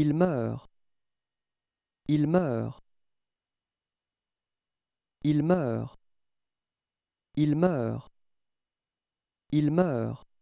Il meurt. Il meurt. Il meurt. Il meurt. Il meurt.